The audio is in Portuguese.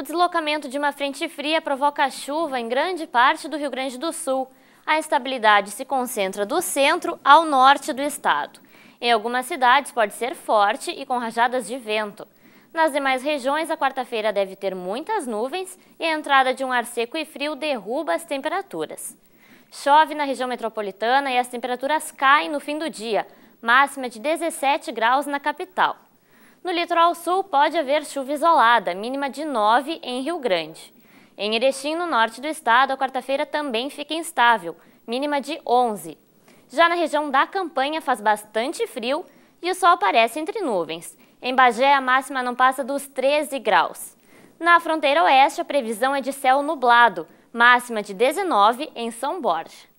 O deslocamento de uma frente fria provoca chuva em grande parte do Rio Grande do Sul. A estabilidade se concentra do centro ao norte do estado. Em algumas cidades pode ser forte e com rajadas de vento. Nas demais regiões, a quarta-feira deve ter muitas nuvens e a entrada de um ar seco e frio derruba as temperaturas. Chove na região metropolitana e as temperaturas caem no fim do dia, máxima de 17 graus na capital. No litoral sul, pode haver chuva isolada, mínima de 9 em Rio Grande. Em Erechim, no norte do estado, a quarta-feira também fica instável, mínima de 11. Já na região da campanha faz bastante frio e o sol aparece entre nuvens. Em Bagé, a máxima não passa dos 13 graus. Na fronteira oeste, a previsão é de céu nublado, máxima de 19 em São Borja.